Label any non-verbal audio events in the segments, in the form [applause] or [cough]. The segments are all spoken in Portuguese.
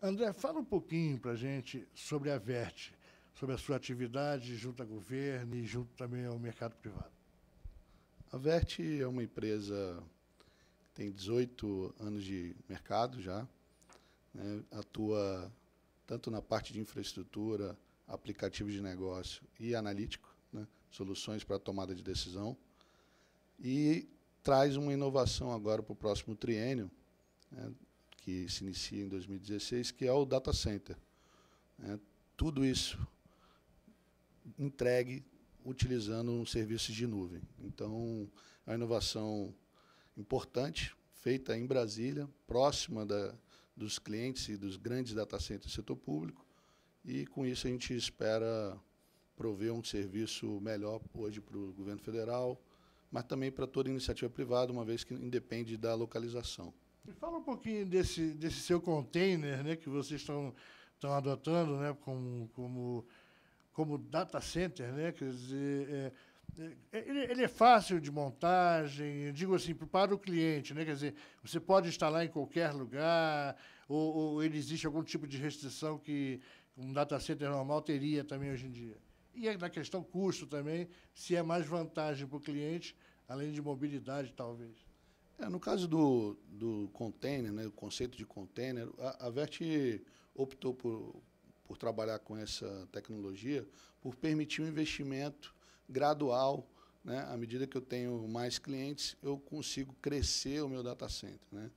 André, fala um pouquinho para a gente sobre a Verte, sobre a sua atividade junto ao governo e junto também ao mercado privado. A Verte é uma empresa que tem 18 anos de mercado já, né? atua tanto na parte de infraestrutura, aplicativos de negócio e analítico, né? soluções para tomada de decisão, e traz uma inovação agora para o próximo triênio, né? que se inicia em 2016, que é o data center. É, tudo isso entregue utilizando um serviços de nuvem. Então, é uma inovação importante, feita em Brasília, próxima da, dos clientes e dos grandes data centers do setor público, e com isso a gente espera prover um serviço melhor hoje para o governo federal, mas também para toda iniciativa privada, uma vez que independe da localização. Me fala um pouquinho desse, desse seu container né, que vocês estão adotando né, como, como, como data center. Né, quer dizer, é, é ele, ele, é fácil de montagem, digo assim, para o cliente, né? Quer dizer, você pode instalar em qualquer lugar, ou, ou ele existe algum tipo de restrição que um data center normal teria também hoje em dia. E é na questão custo também, se é mais vantagem para o cliente, além de mobilidade, talvez. É, no caso do, do container, né, o conceito de container, a, a Vert optou por, por trabalhar com essa tecnologia, por permitir um investimento gradual. Né? À medida que eu tenho mais clientes, eu consigo crescer o meu data center. Né?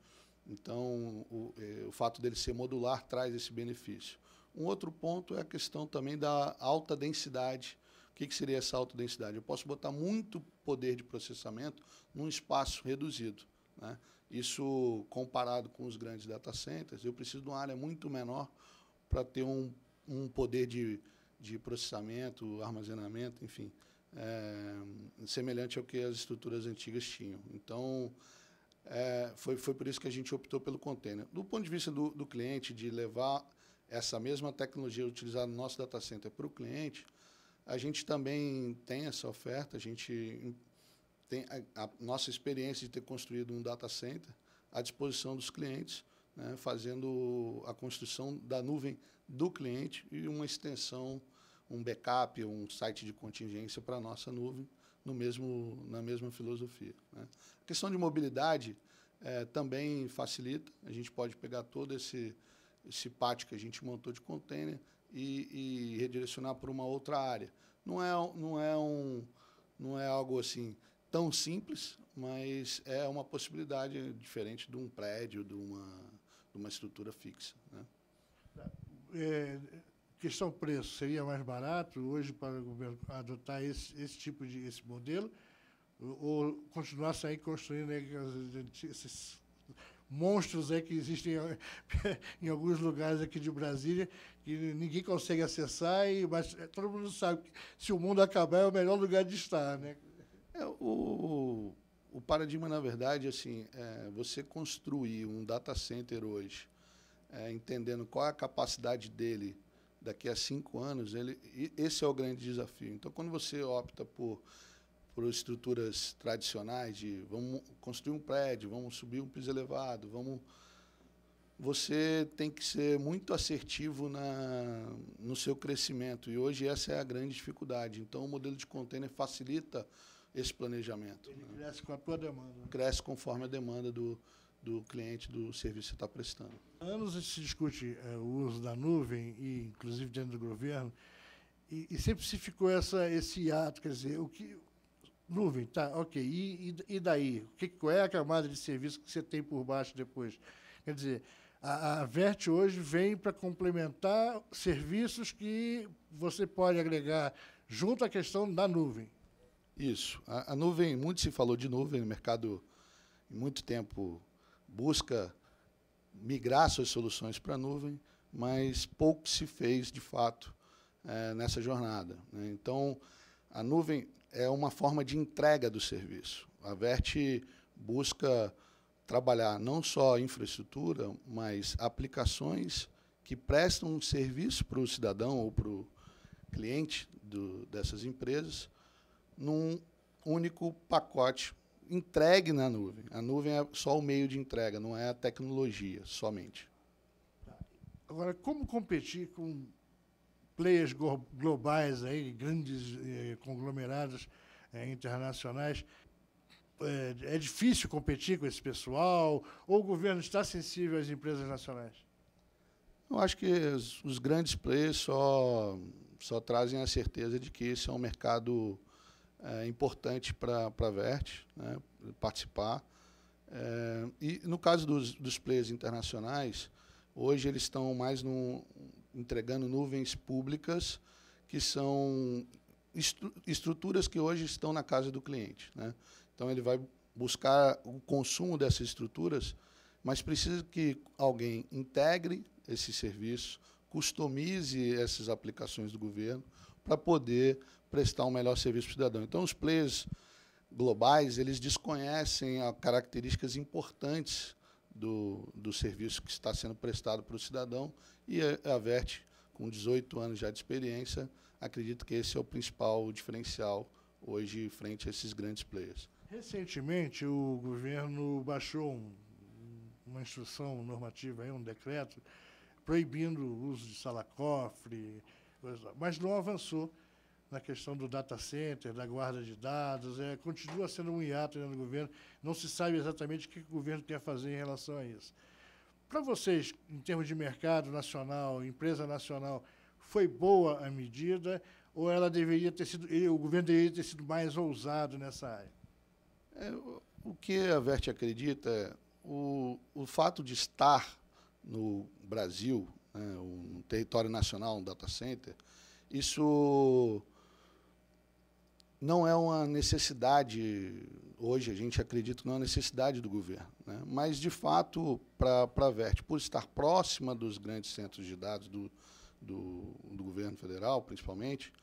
Então, o, é, o, fato dele ser modular traz esse benefício. Um outro ponto é a questão também da alta densidade o que, que seria essa alta densidade? Eu posso botar muito poder de processamento num espaço reduzido. Né? Isso comparado com os grandes data centers, eu preciso de uma área muito menor para ter um, um poder de, de processamento, armazenamento, enfim, é, semelhante ao que as estruturas antigas tinham. Então, é, foi, foi por isso que a gente optou pelo container. Do ponto de vista do, do cliente, de levar essa mesma tecnologia utilizada no nosso data center para o cliente, a gente também tem essa oferta, a gente tem a, a nossa experiência de ter construído um data center à disposição dos clientes, né, fazendo a construção da nuvem do cliente e uma extensão, um backup, um site de contingência para a nossa nuvem, no mesmo, na mesma filosofia. Né. A questão de mobilidade é, também facilita, a gente pode pegar todo esse, esse pátio que a gente montou de container, e, e redirecionar para uma outra área. Não é, não, é um, não é algo assim tão simples, mas é uma possibilidade diferente de um prédio, de uma, de uma estrutura fixa. Né? É, questão preço, seria mais barato hoje para o governo adotar esse, esse tipo de esse modelo ou continuar sair construindo né, esses monstros aí que existem [laughs] em alguns lugares aqui de Brasília, que ninguém consegue acessar, e, mas todo mundo sabe que se o mundo acabar é o melhor lugar de estar. Né? É, o, o paradigma, na verdade, assim, é você construir um data center hoje, é, entendendo qual é a capacidade dele daqui a cinco anos, ele, esse é o grande desafio. Então, quando você opta por por estruturas tradicionais de vamos construir um prédio, vamos subir um piso elevado, vamos você tem que ser muito assertivo na, no seu crescimento. E hoje essa é a grande dificuldade. Então, o modelo de container facilita esse planejamento. Ele né? cresce com a tua demanda. Né? Cresce conforme a demanda do, do cliente do serviço que está prestando. Há anos se discute é, o uso da nuvem, e inclusive dentro do governo, e, e sempre se ficou essa, esse ato, quer dizer, o que, Nuvem, tá, ok. E, e, e daí? Que, qual é a camada de serviço que você tem por baixo depois? Quer dizer, a, a Vert hoje vem para complementar serviços que você pode agregar junto à questão da nuvem. Isso. A, a, nuvem, muito se falou de nuvem, o mercado, em muito tempo, busca migrar suas soluções para a nuvem, mas pouco se fez, de fato, é, nessa jornada. Né? Então, a nuvem é uma forma de entrega do serviço. A Vert busca trabalhar não só infraestrutura, mas aplicações que prestam um serviço para o cidadão ou para o cliente do, dessas empresas num único pacote entregue na nuvem. A nuvem é só o meio de entrega, não é a tecnologia somente. Agora, como competir com players globais, aí, grandes eh, conglomerados eh, internacionais. É, é, difícil competir com esse pessoal? Ou o governo está sensível às empresas nacionais? Eu acho que os, os grandes players só, só trazem a certeza de que esse é um mercado é, importante para a Vert né, participar. É, e no caso dos, dos players internacionais, hoje eles estão mais num, entregando nuvens públicas que são estru estruturas que hoje estão na casa do cliente. Né? Então, ele vai buscar o consumo dessas estruturas, mas precisa que alguém integre esse serviço, customize essas aplicações do governo para poder prestar um melhor serviço para o cidadão. Então, os players globais, eles desconhecem características importantes do, do serviço que está sendo prestado para o cidadão e a, a com 18 anos já de experiência, acredito que esse é o principal diferencial hoje frente a esses grandes players. Recentemente, o governo baixou um, uma instrução normativa, um decreto, proibindo o uso de sala-cofre, mas não avançou na questão do data center, da guarda de dados, é, continua sendo um hiato no governo, não se sabe exatamente o que o governo quer fazer em relação a isso. Para vocês, em termos de mercado nacional, empresa nacional, foi boa a medida ou ela deveria ter sido, o governo deveria ter sido mais ousado nessa área? É, o que a Verte acredita é o, o fato de estar no Brasil, né, um território nacional, um data center, isso não é uma necessidade, hoje a gente acredita, não é uma necessidade do governo. Né? Mas, de fato, para a Vert, por estar próxima dos grandes centros de dados do, do, do governo federal, principalmente,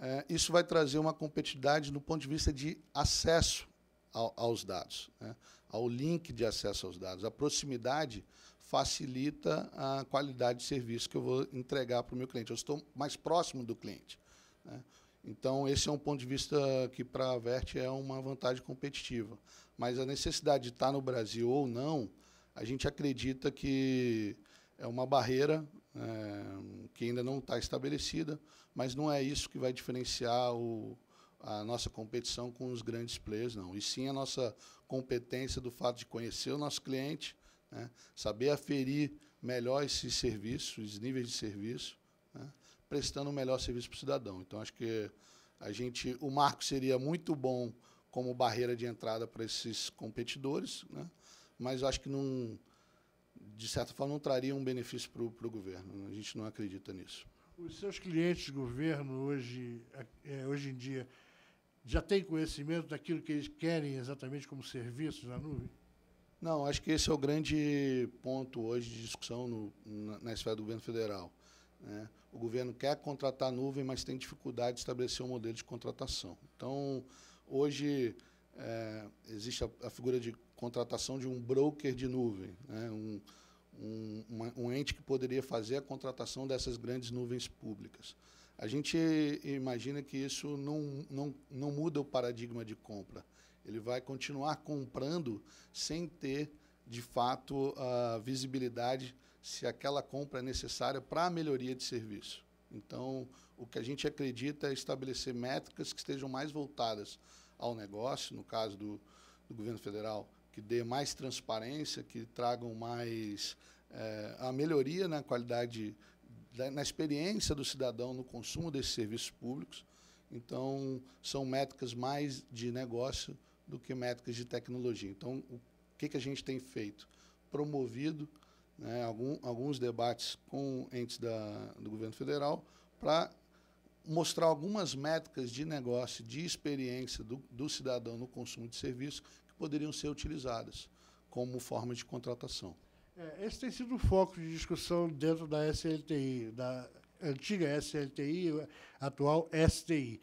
é, isso vai trazer uma competitividade do ponto de vista de acesso ao, aos dados, né? ao link de acesso aos dados. A proximidade facilita a qualidade de serviço que eu vou entregar para o meu cliente. Eu estou mais próximo do cliente. Né? Então, esse é um ponto de vista que para a Vert é uma vantagem competitiva. Mas a necessidade de estar tá no Brasil ou não, a gente acredita que é uma barreira é, que ainda não está estabelecida, mas não é isso que vai diferenciar o, a nossa competição com os grandes players, não. E sim a nossa competência do fato de conhecer o nosso cliente, né, saber aferir melhor esses serviços, os níveis de serviço. Né, prestando o melhor serviço para o cidadão. Então, acho que a gente, o marco seria muito bom como barreira de entrada para esses competidores, né? mas acho que, não, de certa forma, não traria um benefício para o governo. A gente não acredita nisso. Os seus clientes, governo, hoje, é, é, hoje em dia, já têm conhecimento daquilo que eles querem exatamente como serviços na nuvem? Não, acho que esse é o grande ponto hoje de discussão no, na, na esfera do governo federal. Né? O governo quer contratar nuvem, mas tem dificuldade de estabelecer um modelo de contratação. Então, hoje é, existe a, a, figura de contratação de um broker de nuvem, né? um, um, uma, um ente que poderia fazer a contratação dessas grandes nuvens públicas. A gente imagina que isso não, não, não muda o paradigma de compra. Ele vai continuar comprando sem ter, de fato, a visibilidade se aquela compra é necessária para a melhoria de serviço. Então, o que a gente acredita é estabelecer métricas que estejam mais voltadas ao negócio, no caso do, do governo federal, que dê mais transparência, que tragam mais é, a melhoria na qualidade, da, na experiência do cidadão no consumo desses serviços públicos. Então, são métricas mais de negócio do que métricas de tecnologia. Então, o que, que a gente tem feito? Promovido né, algum, alguns debates com entes da, do governo federal para mostrar algumas métricas de negócio, de experiência do, do cidadão no consumo de serviço que poderiam ser utilizadas como forma de contratação. É, esse tem sido o foco de discussão dentro da SLTI, da antiga SLTI, atual STI.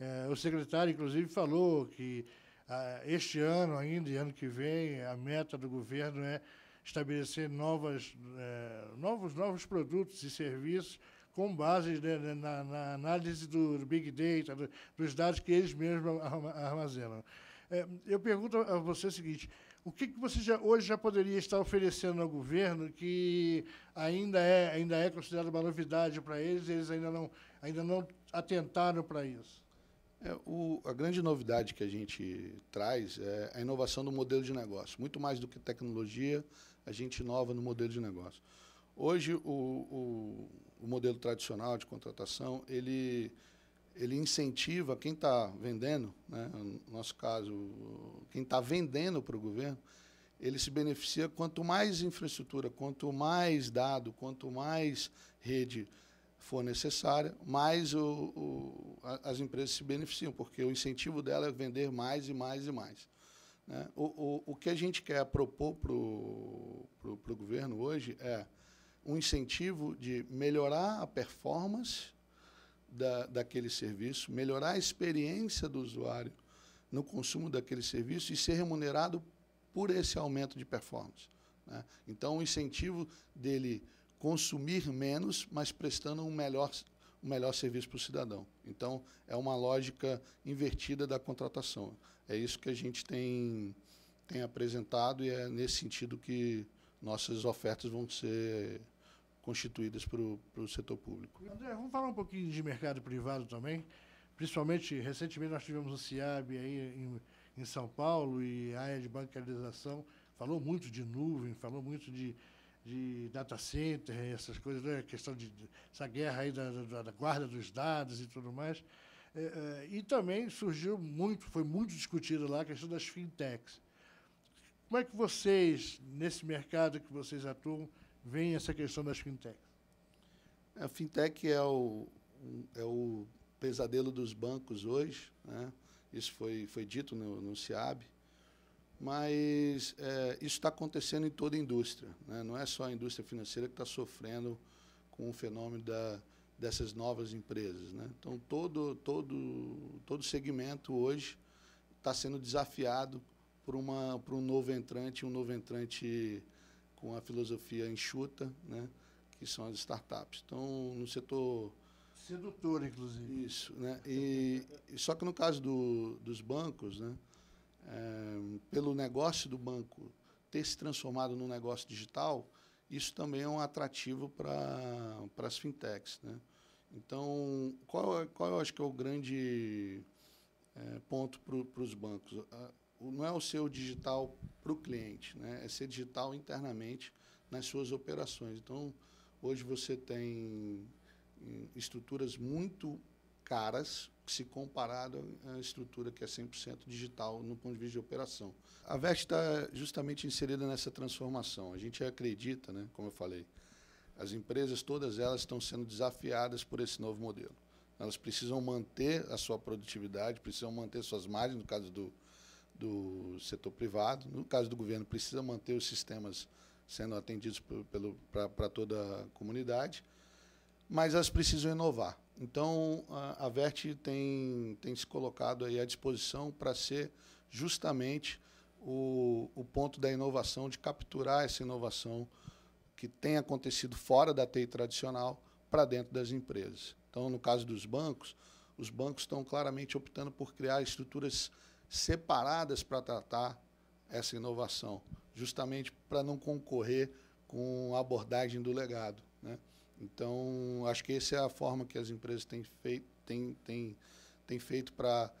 É, o secretário, inclusive, falou que ah, este ano ainda e ano que vem a meta do governo é estabelecer novas, eh, novos, novos produtos e serviços com base né, né, na, na, análise do, Big Data, do, dos dados que eles mesmos armazenam. É, eu pergunto a você o seguinte, o que, que você já, hoje já poderia estar oferecendo ao governo que ainda é, ainda é considerado uma novidade para eles, eles ainda não, ainda não atentaram para isso? É, o, a grande novidade que a gente traz é a inovação do modelo de negócio. Muito mais do que tecnologia, a gente inova no modelo de negócio. Hoje, o, o, o modelo tradicional de contratação, ele, ele incentiva quem está vendendo, né, no nosso caso, quem está vendendo para o governo, ele se beneficia quanto mais infraestrutura, quanto mais dado, quanto mais rede for necessária, mais o, o, as empresas se beneficiam, porque o incentivo dela é vender mais e mais e mais. Né? O, o, o que a gente quer propor para o pro, pro governo hoje é um incentivo de melhorar a performance da, daquele serviço, melhorar a experiência do usuário no consumo daquele serviço e ser remunerado por esse aumento de performance. Né? Então, o incentivo dele consumir menos, mas prestando um melhor o melhor serviço para o cidadão. Então, é uma lógica invertida da contratação. É isso que a gente tem, tem apresentado e é nesse sentido que nossas ofertas vão ser constituídas para o setor público. André, vamos falar um pouquinho de mercado privado também. Principalmente, recentemente nós tivemos o CIAB aí em, em São Paulo e a área de bancarização falou muito de nuvem, falou muito de de data center, essas coisas, né? a questão de, de essa guerra aí da, da, da, guarda dos dados e tudo mais. É, é, e também surgiu muito, foi muito discutido lá a questão das fintechs. Como é que vocês, nesse mercado que vocês atuam, veem essa questão das fintechs? A fintech é o, é o pesadelo dos bancos hoje. Né? Isso foi, foi dito no, no CIAB mas é, isso está acontecendo em toda a indústria. Né? Não é só a indústria financeira que está sofrendo com o fenômeno da, dessas novas empresas. Né? Então, todo, todo, todo segmento hoje está sendo desafiado por, uma, por um novo entrante, um novo entrante com a filosofia enxuta, né? que são as startups. Então, no setor... Sedutor, inclusive. Isso. Né? E, só que no caso do, dos bancos... Né? Eh, pelo negócio do banco ter se transformado num negócio digital, isso também é um atrativo para as fintechs. Né? Então, qual, é, qual eu acho que é o grande é, ponto para os bancos? não é o seu digital para o cliente, né? é ser digital internamente nas suas operações. Então, hoje você tem eh, estruturas muito caras se comparado à estrutura que é 100% digital no ponto de vista de operação. A VEST está justamente inserida nessa transformação. A gente acredita, né, como eu falei, as empresas, todas elas estão sendo desafiadas por esse novo modelo. Elas precisam manter a sua produtividade, precisam manter suas margens, no caso do, do setor privado, no caso do governo, precisa manter os sistemas sendo atendidos para toda a comunidade mas elas precisam inovar. Então, a, a Verte tem, tem se colocado aí à disposição para ser justamente o, o ponto da inovação, de capturar essa inovação que tem acontecido fora da TI tradicional para dentro das empresas. Então, no caso dos bancos, os bancos estão claramente optando por criar estruturas separadas para tratar essa inovação, justamente para não concorrer com a abordagem do legado. Né? Então, acho que essa é a forma que as empresas têm feito, têm, têm, têm feito para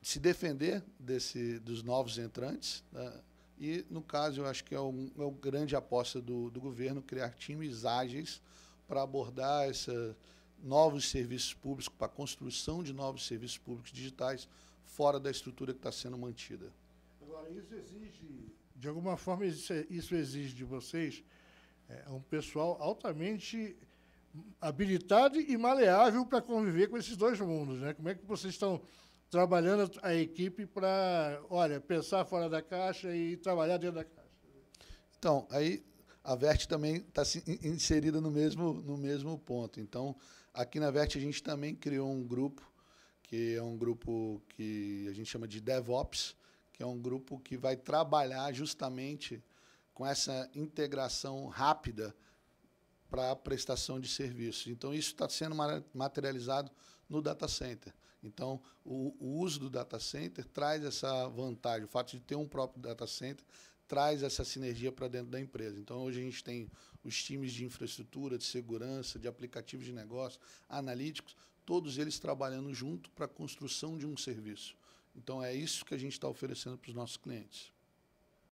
se defender desse, dos novos entrantes. Né? E, no caso, eu acho que é, é uma um grande aposta do, do governo criar times ágeis para abordar essa, novos serviços públicos, para a construção de novos serviços públicos digitais fora da estrutura que está sendo mantida. Agora, isso exige, de alguma forma, isso é, exige de vocês é um pessoal altamente habilitado e maleável para conviver com esses dois mundos. Né? Como é que vocês estão trabalhando a equipe para, olha, pensar fora da caixa e trabalhar dentro da caixa? Então, aí a Vert também está inserida no mesmo, no mesmo ponto. Então, aqui na Vert a gente também criou um grupo, que é um grupo que a gente chama de DevOps, que é um grupo que vai trabalhar justamente com essa integração rápida para a prestação de serviços. Então, isso está sendo materializado no data center. Então, o, o, uso do data center traz essa vantagem. O fato de ter um próprio data center traz essa sinergia para dentro da empresa. Então, hoje a gente tem os times de infraestrutura, de segurança, de aplicativos de negócio, analíticos, todos eles trabalhando junto para a construção de um serviço. Então, é isso que a gente está oferecendo para os nossos clientes.